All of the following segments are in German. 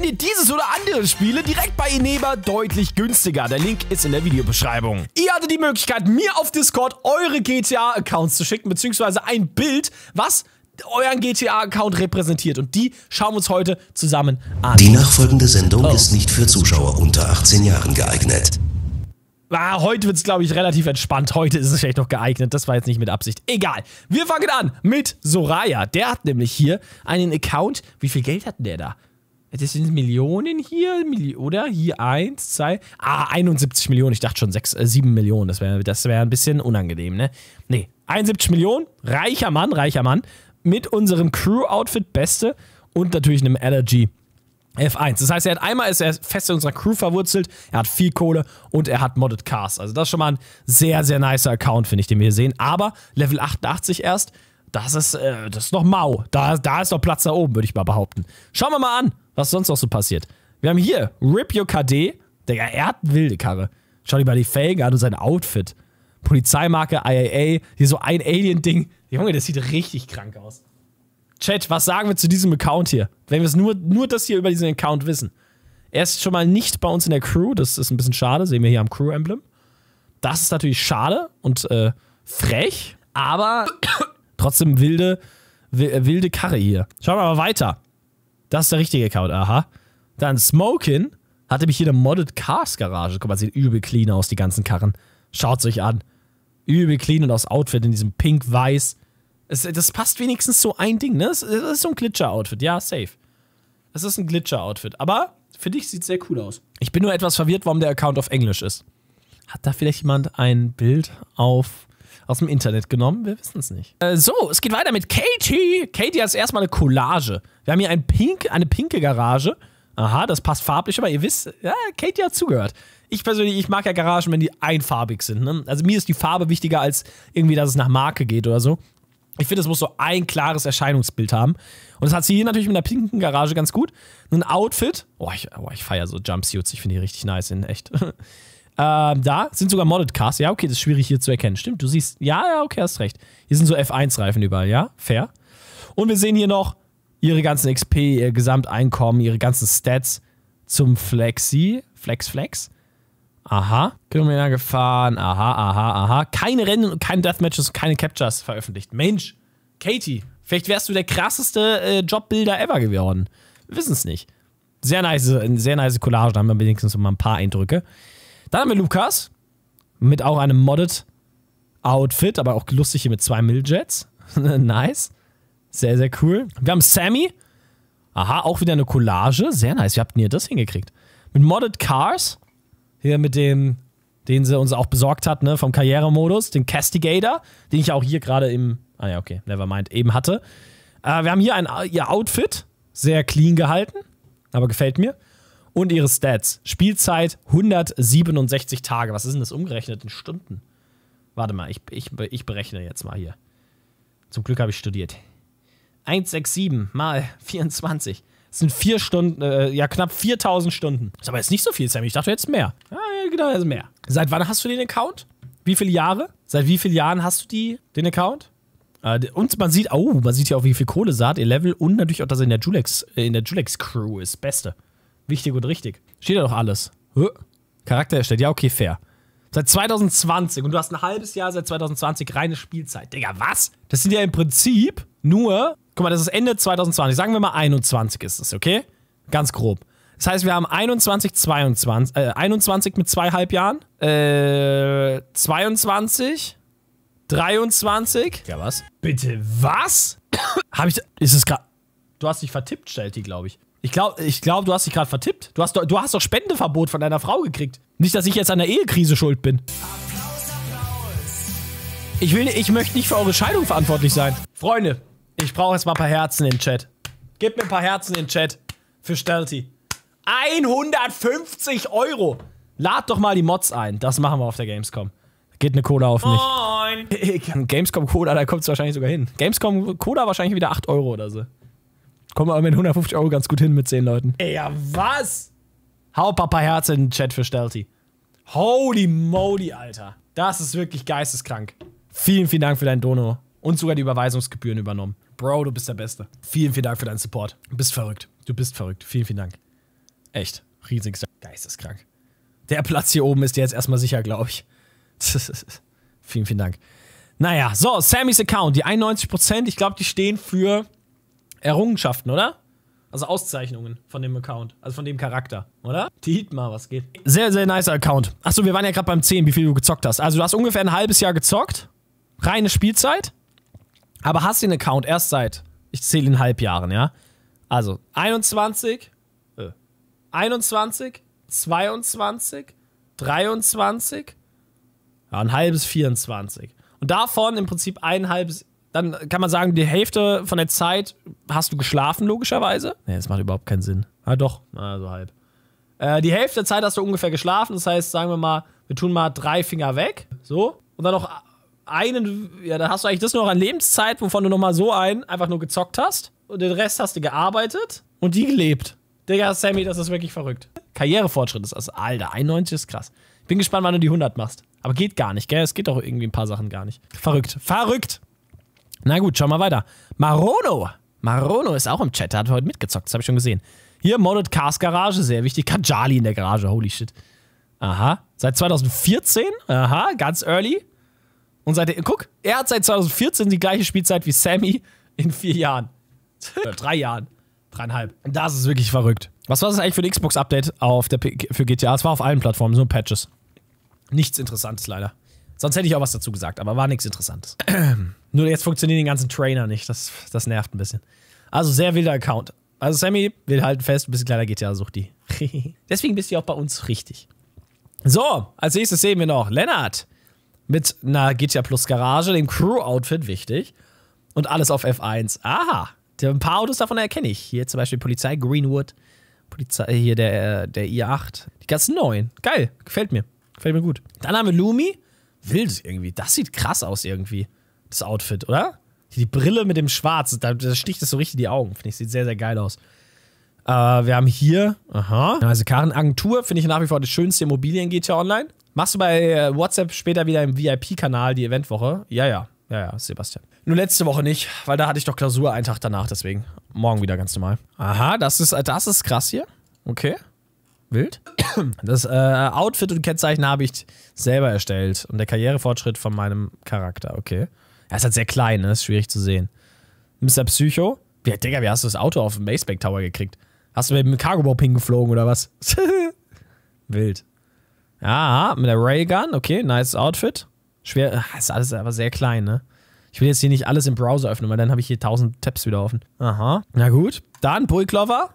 könnt ihr dieses oder andere Spiele direkt bei Ineba deutlich günstiger. Der Link ist in der Videobeschreibung. Ihr hattet die Möglichkeit, mir auf Discord eure GTA-Accounts zu schicken, beziehungsweise ein Bild, was euren GTA-Account repräsentiert. Und die schauen wir uns heute zusammen an. Die nachfolgende Sendung oh. ist nicht für Zuschauer unter 18 Jahren geeignet. Ah, heute wird es, glaube ich, relativ entspannt. Heute ist es vielleicht noch geeignet. Das war jetzt nicht mit Absicht. Egal. Wir fangen an mit Soraya. Der hat nämlich hier einen Account. Wie viel Geld hat der da? Das sind Millionen hier, oder? Hier eins, zwei. Ah, 71 Millionen. Ich dachte schon sechs, äh, 7 Millionen. Das wäre das wär ein bisschen unangenehm, ne? Nee, 71 Millionen. Reicher Mann, reicher Mann. Mit unserem Crew-Outfit Beste und natürlich einem Allergy F1. Das heißt, er hat einmal ist er fest in unserer Crew verwurzelt, er hat viel Kohle und er hat Modded Cars. Also das ist schon mal ein sehr, sehr nicer Account, finde ich, den wir hier sehen. Aber Level 88 erst, das ist, äh, das ist noch mau. Da, da ist noch Platz da oben, würde ich mal behaupten. Schauen wir mal an, was sonst noch so passiert. Wir haben hier Rip Your KD. Digga, er hat eine wilde Karre. Schau dir mal die Felgen an und sein Outfit. Polizeimarke, IAA, hier so ein Alien-Ding. Junge, das sieht richtig krank aus. Chat, was sagen wir zu diesem Account hier? Wenn wir es nur, nur das hier über diesen Account wissen. Er ist schon mal nicht bei uns in der Crew, das ist ein bisschen schade, sehen wir hier am Crew-Emblem. Das ist natürlich schade und äh, frech, aber trotzdem wilde, wilde Karre hier. Schauen wir mal weiter. Das ist der richtige Account, aha. Dann Smokin hatte mich hier eine Modded Cars Garage. Guck mal, sieht übel clean aus, die ganzen Karren. Schaut's euch an. Übel clean und aus Outfit in diesem pink-weiß. Das passt wenigstens so ein Ding, ne? Das, ist so ein Glitcher-Outfit. Ja, safe. Das ist ein Glitcher-Outfit. Aber für dich sieht sehr cool aus. Ich bin nur etwas verwirrt, warum der Account auf Englisch ist. Hat da vielleicht jemand ein Bild auf aus dem Internet genommen? Wir wissen es nicht. Äh, so, es geht weiter mit Katie. Katie hat erstmal eine Collage. Wir haben hier ein pink, eine pinke Garage. Aha, das passt farblich, aber ihr wisst, ja, Katie hat zugehört. Ich persönlich, ich mag ja Garagen, wenn die einfarbig sind. Ne? Also mir ist die Farbe wichtiger als irgendwie, dass es nach Marke geht oder so. Ich finde, es muss so ein klares Erscheinungsbild haben. Und das hat sie hier natürlich mit einer pinken Garage ganz gut. Ein Outfit. Oh, ich, oh, ich feiere so Jumpsuits. Ich finde die richtig nice in echt. Ähm, da sind sogar Modded Cars. Ja, okay, das ist schwierig hier zu erkennen. Stimmt, du siehst. Ja, ja, okay, hast recht. Hier sind so F1-Reifen überall, ja? Fair. Und wir sehen hier noch ihre ganzen XP, ihr Gesamteinkommen, ihre ganzen Stats zum Flexi. Flex, Flex. Aha. Kilometer gefahren. Aha, aha, aha. Keine Rennen und keine Deathmatches, keine Captures veröffentlicht. Mensch, Katie, vielleicht wärst du der krasseste äh, Jobbilder ever geworden. Wir wissen es nicht. Sehr nice, sehr nice Collage, da haben wir wenigstens mal ein paar Eindrücke. Dann haben wir Lukas mit auch einem modded Outfit, aber auch lustig hier mit zwei Milljets. nice. Sehr, sehr cool. Wir haben Sammy. Aha, auch wieder eine Collage. Sehr nice. Wie habt ihr das hingekriegt? Mit Modded Cars. Hier mit dem, den sie uns auch besorgt hat, ne, vom Karrieremodus. Den Castigator, den ich auch hier gerade im. Ah ja, okay, nevermind, eben hatte. Äh, wir haben hier ein, ihr Outfit. Sehr clean gehalten, aber gefällt mir und ihre Stats. Spielzeit 167 Tage. Was ist denn das umgerechnet in Stunden? Warte mal, ich, ich, ich berechne jetzt mal hier. Zum Glück habe ich studiert. 167 mal 24. Das sind vier Stunden, äh, ja knapp 4000 Stunden. Das ist aber jetzt nicht so viel, Sammy. Ich dachte, jetzt mehr. Ja, genau, jetzt mehr. Seit wann hast du den Account? Wie viele Jahre? Seit wie vielen Jahren hast du die, den Account? Äh, und man sieht, oh, man sieht ja auch, wie viel Kohle saat, ihr Level und natürlich auch, dass er in der Julex, äh, in der Julex Crew ist. Beste. Wichtig und richtig. Steht ja doch alles. Charakter erstellt. Ja, okay, fair. Seit 2020 und du hast ein halbes Jahr seit 2020 reine Spielzeit. Digga, was? Das sind ja im Prinzip nur, guck mal, das ist Ende 2020. Sagen wir mal 21 ist es, okay? Ganz grob. Das heißt, wir haben 21, 22, äh, 21 mit zweieinhalb Jahren, äh, 22, 23. Ja, was? Bitte was? Hab ich, ist es gerade, du hast dich vertippt, Shelty, glaube ich. Ich glaube, ich glaub, du hast dich gerade vertippt. Du hast, du hast doch Spendeverbot von deiner Frau gekriegt. Nicht, dass ich jetzt an der Ehekrise schuld bin. Applaus, Applaus. Ich, will, ich möchte nicht für eure Scheidung verantwortlich sein. Freunde, ich brauche jetzt mal ein paar Herzen im Chat. Gebt mir ein paar Herzen in den Chat für Stelty. 150 Euro. Lad doch mal die Mods ein. Das machen wir auf der Gamescom. Geht eine Cola auf mich. Moin. Gamescom Cola, da kommt es wahrscheinlich sogar hin. Gamescom Cola wahrscheinlich wieder 8 Euro oder so. Kommen wir mit 150 Euro ganz gut hin mit 10 Leuten. Ey, ja, was? Hau Papa Herz in den Chat für Stealthy. Holy moly, Alter. Das ist wirklich geisteskrank. Vielen, vielen Dank für deinen Dono. Und sogar die Überweisungsgebühren übernommen. Bro, du bist der Beste. Vielen, vielen Dank für deinen Support. Du bist verrückt. Du bist verrückt. Vielen, vielen Dank. Echt. Riesigster. Geisteskrank. Der Platz hier oben ist dir jetzt erstmal sicher, glaube ich. vielen, vielen Dank. Naja, so, Sammys Account, die 91%, ich glaube, die stehen für Errungenschaften, oder? Also Auszeichnungen von dem Account, also von dem Charakter, oder? Dietmar, was geht? Sehr, sehr nice Account. Achso, wir waren ja gerade beim 10, wie viel du gezockt hast. Also du hast ungefähr ein halbes Jahr gezockt, reine Spielzeit, aber hast den Account erst seit, ich zähle in halb Jahren, ja? Also 21, äh, 21, 22, 23, ja, ein halbes 24. Und davon im Prinzip ein halbes dann kann man sagen, die Hälfte von der Zeit hast du geschlafen, logischerweise. Nee, das macht überhaupt keinen Sinn. Ah, doch, also halb. Äh, die Hälfte der Zeit hast du ungefähr geschlafen, das heißt, sagen wir mal, wir tun mal drei Finger weg, so. Und dann noch einen, ja, dann hast du eigentlich das nur noch an Lebenszeit, wovon du nochmal so einen einfach nur gezockt hast. Und den Rest hast du gearbeitet und die gelebt. Digga, Sammy, das ist wirklich verrückt. Karrierefortschritt ist das. Also, Alter, 91 ist krass. Bin gespannt, wann du die 100 machst. Aber geht gar nicht, gell? Es geht doch irgendwie ein paar Sachen gar nicht. Verrückt. Verrückt! Na gut, schauen wir weiter. Marono. Marono ist auch im Chat, der hat heute mitgezockt, das habe ich schon gesehen. Hier, Modded Cars Garage, sehr wichtig. Kajali in der Garage, holy shit. Aha, seit 2014, aha, ganz early. Und seit, guck, er hat seit 2014 die gleiche Spielzeit wie Sammy in vier Jahren. Äh, drei Jahren. Dreieinhalb. Das ist wirklich verrückt. Was war das eigentlich für ein Xbox-Update für GTA? Es war auf allen Plattformen, nur Patches. Nichts Interessantes leider. Sonst hätte ich auch was dazu gesagt, aber war nichts Interessantes. Nur jetzt funktionieren die ganzen Trainer nicht. Das, das nervt ein bisschen. Also sehr wilder Account. Also Sammy will halten fest, ein bisschen kleiner GTA sucht die. Deswegen bist du auch bei uns richtig. So, als nächstes sehen wir noch Lennart mit einer GTA Plus Garage, dem Crew-Outfit, wichtig. Und alles auf F1. Aha, ein paar Autos davon erkenne ich. Hier zum Beispiel Polizei Greenwood, Polizei, hier der, äh, der I8, die ganzen neuen. Geil, gefällt mir. Gefällt mir gut. Dann haben wir Lumi wild irgendwie. Das sieht krass aus irgendwie, das Outfit, oder? Die Brille mit dem Schwarz, da, da sticht es so richtig in die Augen. Finde ich, sieht sehr, sehr geil aus. Äh, wir haben hier, aha, also Karrenagentur, finde ich nach wie vor das schönste Immobilien geht ja online. Machst du bei äh, WhatsApp später wieder im VIP-Kanal die Eventwoche? Ja, ja, ja, ja, Sebastian. Nur letzte Woche nicht, weil da hatte ich doch Klausur einen Tag danach, deswegen. Morgen wieder ganz normal. Aha, das ist, äh, das ist krass hier. Okay. Wild. Das äh, Outfit und Kennzeichen habe ich selber erstellt. Und der Karrierefortschritt von meinem Charakter, okay. Er ist halt sehr klein, ne? Ist schwierig zu sehen. Mr. Psycho? Ja, Digga, wie hast du das Auto auf dem Baseback Tower gekriegt? Hast du mit dem Cargo Bob hingeflogen oder was? Wild. Ja, mit der Raygun, okay, nice Outfit. Schwer, ah, ist alles aber sehr klein, ne? Ich will jetzt hier nicht alles im Browser öffnen, weil dann habe ich hier 1000 Tabs wieder offen. Aha, na gut. Dann Bullclover,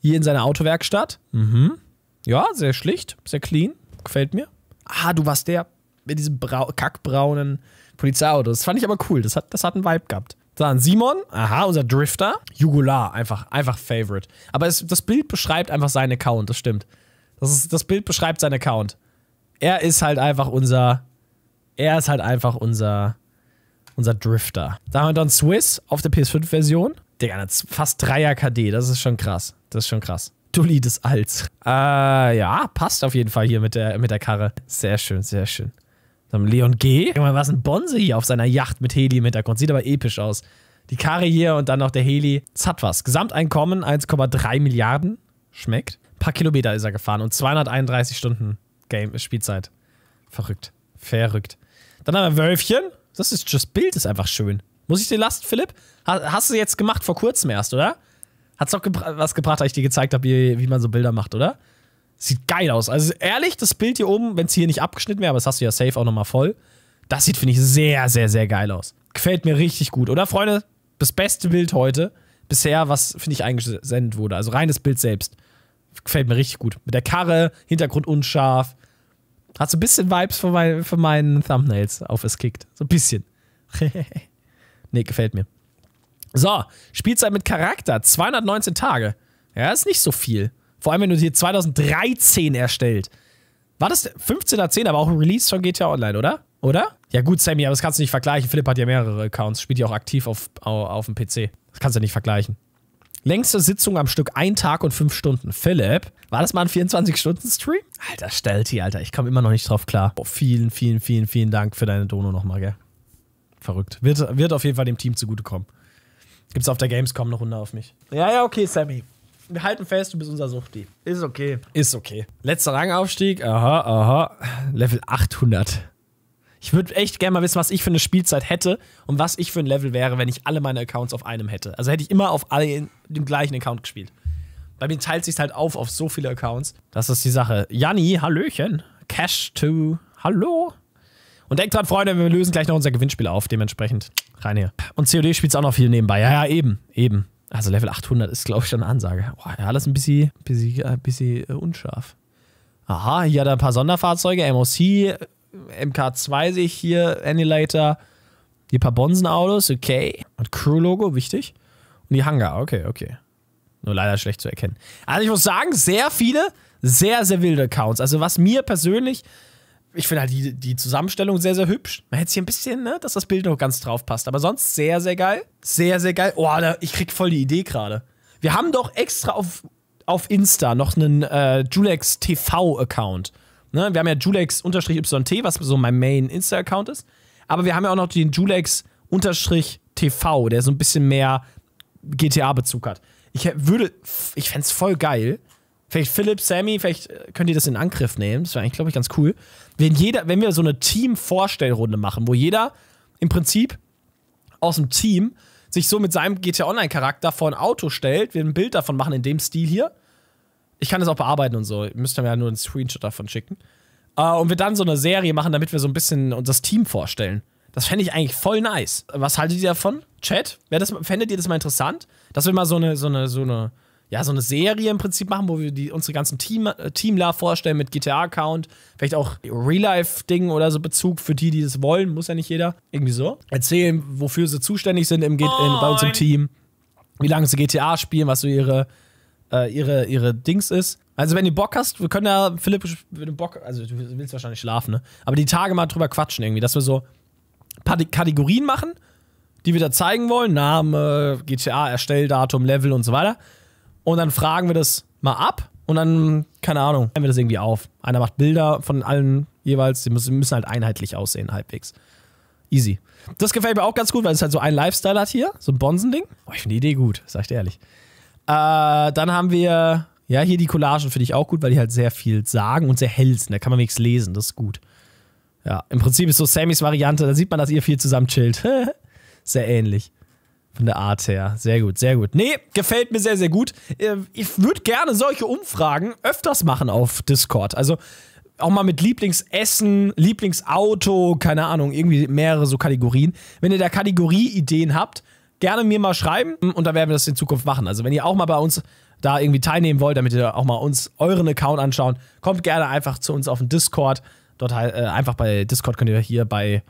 hier in seiner Autowerkstatt. Mhm. Ja, sehr schlicht, sehr clean. Gefällt mir. Ah, du warst der mit diesem Brau kackbraunen Polizeiauto. Das fand ich aber cool. Das hat, das hat einen Vibe gehabt. Dann Simon, aha, unser Drifter. Jugular, einfach, einfach Favorite. Aber es, das Bild beschreibt einfach seinen Account, das stimmt. Das, ist, das Bild beschreibt seinen Account. Er ist halt einfach unser. Er ist halt einfach unser. Unser Drifter. Da haben wir dann Swiss auf der PS5-Version. Digga, fast 3er KD, das ist schon krass. Das ist schon krass. Dulli des Alls. Äh, ja, passt auf jeden Fall hier mit der, mit der Karre. Sehr schön, sehr schön. Dann Leon G. Guck mal, was ein Bonze hier auf seiner Yacht mit Heli im Hintergrund. Sieht aber episch aus. Die Karre hier und dann noch der Heli. Das hat was. Gesamteinkommen 1,3 Milliarden. Schmeckt. Ein paar Kilometer ist er gefahren und 231 Stunden Game äh, Spielzeit. Verrückt. Verrückt. Dann haben wir Wölfchen. Das ist das Bild ist einfach schön. Muss ich dir lassen, Philipp? Hast, hast du jetzt gemacht vor kurzem erst, oder? Hat's doch gebra was gebracht, als ich dir gezeigt habe, wie, wie man so Bilder macht, oder? Sieht geil aus. Also ehrlich, das Bild hier oben, wenn es hier nicht abgeschnitten wäre, aber das hast du ja safe auch nochmal voll. Das sieht, finde ich, sehr, sehr, sehr geil aus. Gefällt mir richtig gut, oder Freunde? Das beste Bild heute bisher, was, finde ich, eingesendet wurde. Also reines Bild selbst. Gefällt mir richtig gut. Mit der Karre, Hintergrund unscharf. Hat so ein bisschen Vibes von, mein, von meinen Thumbnails auf es kickt. So ein bisschen. nee, gefällt mir. So, Spielzeit mit Charakter, 219 Tage. Ja, ist nicht so viel. Vor allem, wenn du dir 2013 erstellt. War das 15.10, aber auch ein Release von GTA Online, oder? Oder? Ja gut, Sammy, aber das kannst du nicht vergleichen. Philipp hat ja mehrere Accounts, spielt ja auch aktiv auf, auf, auf dem PC. Das kannst du nicht vergleichen. Längste Sitzung am Stück, ein Tag und fünf Stunden. Philipp, war das mal ein 24-Stunden-Stream? Alter, Stelti, Alter, ich komme immer noch nicht drauf klar. Boah, vielen, vielen, vielen, vielen Dank für deine Dono nochmal, gell? Verrückt. Wird, wird auf jeden Fall dem Team zugutekommen gibt es auf der Gamescom eine Runde auf mich. Ja, ja, okay, Sammy. Wir halten fest, du bist unser Suchti. Ist okay. Ist okay. Letzter Rangaufstieg. Aha, aha. Level 800. Ich würde echt gerne mal wissen, was ich für eine Spielzeit hätte und was ich für ein Level wäre, wenn ich alle meine Accounts auf einem hätte. Also hätte ich immer auf alle in dem gleichen Account gespielt. Bei mir teilt sich halt auf auf so viele Accounts. Das ist die Sache. Janni, Hallöchen. Cash to Hallo. Und denkt dran, Freunde, wir lösen gleich noch unser Gewinnspiel auf, dementsprechend. Rein hier. Und COD spielt es auch noch viel nebenbei. Ja, ja, eben, eben. Also Level 800 ist, glaube ich, schon eine Ansage. Boah, ja, alles ein bisschen, bisschen, ein äh, bisschen äh, unscharf. Aha, hier hat er ein paar Sonderfahrzeuge, MOC, MK2 sehe ich hier, Annihilator, hier ein paar Bonsenautos, okay. Und Crew-Logo, wichtig. Und die Hangar, okay, okay. Nur leider schlecht zu erkennen. Also ich muss sagen, sehr viele, sehr, sehr wilde Accounts. Also was mir persönlich ich finde halt die, die Zusammenstellung sehr, sehr hübsch. Man hätte hier ein bisschen, ne, dass das Bild noch ganz drauf passt. Aber sonst sehr, sehr geil. Sehr, sehr geil. Oh, da, ich krieg voll die Idee gerade. Wir haben doch extra auf, auf Insta noch einen äh, Julex TV-Account. Ne? Wir haben ja Julex-YT, was so mein Main Insta-Account ist. Aber wir haben ja auch noch den Julex-TV, der so ein bisschen mehr GTA-Bezug hat. Ich würde, ich fände es voll geil, Vielleicht Philipp, Sammy, vielleicht äh, könnt ihr das in Angriff nehmen. Das wäre eigentlich, glaube ich, ganz cool. Wenn, jeder, wenn wir so eine Team-Vorstellrunde machen, wo jeder im Prinzip aus dem Team sich so mit seinem GTA Online-Charakter vor ein Auto stellt, wir ein Bild davon machen in dem Stil hier. Ich kann das auch bearbeiten und so. Ihr müsst mir ja nur einen Screenshot davon schicken. Uh, und wir dann so eine Serie machen, damit wir so ein bisschen uns das Team vorstellen. Das fände ich eigentlich voll nice. Was haltet ihr davon? Chat? Wär das, fändet ihr das mal interessant? Dass wir mal so eine, so eine, so eine ja, so eine Serie im Prinzip machen, wo wir die, unsere ganzen Team, äh, Teamler vorstellen mit GTA-Account, vielleicht auch Real-Life-Ding oder so Bezug für die, die das wollen, muss ja nicht jeder. Irgendwie so. Erzählen, wofür sie zuständig sind im, G in, bei uns im Team, wie lange sie GTA spielen, was so ihre, äh, ihre, ihre Dings ist. Also, wenn ihr Bock hast, wir können ja, Philipp, wenn du Bock, also du willst wahrscheinlich schlafen, ne? Aber die Tage mal drüber quatschen irgendwie, dass wir so paar Kategorien machen, die wir da zeigen wollen: Name, GTA, Erstelldatum, Level und so weiter und dann fragen wir das mal ab und dann, keine Ahnung, nehmen wir das irgendwie auf. Einer macht Bilder von allen jeweils, die müssen, halt einheitlich aussehen, halbwegs. Easy. Das gefällt mir auch ganz gut, weil es halt so ein Lifestyle hat hier, so ein Bonsending. Oh, ich finde die Idee gut, sag ich dir ehrlich. Äh, dann haben wir, ja, hier die Collagen finde ich auch gut, weil die halt sehr viel sagen und sehr hell sind. Da kann man nichts lesen, das ist gut. Ja, im Prinzip ist so Sammys Variante, da sieht man, dass ihr viel zusammen chillt. sehr ähnlich. Von der Art her. Sehr gut, sehr gut. Nee, gefällt mir sehr, sehr gut. Äh, ich würde gerne solche Umfragen öfters machen auf Discord. Also auch mal mit Lieblingsessen, Lieblingsauto, keine Ahnung, irgendwie mehrere so Kategorien. Wenn ihr da Kategorieideen habt, gerne mir mal schreiben und dann werden wir das in Zukunft machen. Also wenn ihr auch mal bei uns da irgendwie teilnehmen wollt, damit ihr auch mal uns euren Account anschauen, kommt gerne einfach zu uns auf den Discord. Dort äh, einfach bei Discord könnt ihr hier bei,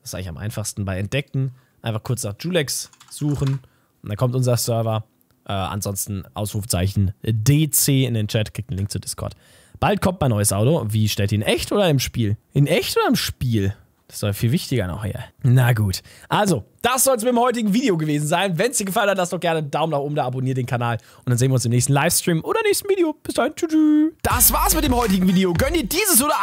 das ist eigentlich am einfachsten, bei Entdecken Einfach kurz nach Julex suchen und dann kommt unser Server. Äh, ansonsten Ausrufzeichen DC in den Chat, kriegt einen Link zu Discord. Bald kommt mein neues Auto. Wie stellt ihr in echt oder im Spiel? In echt oder im Spiel? Das war viel wichtiger noch hier. Na gut. Also, das soll es mit dem heutigen Video gewesen sein. Wenn es dir gefallen hat, lass doch gerne einen Daumen nach oben da, abonniert den Kanal. Und dann sehen wir uns im nächsten Livestream oder nächsten Video. Bis dahin. Tschüss. Das war's mit dem heutigen Video. Gönn dir dieses oder andere.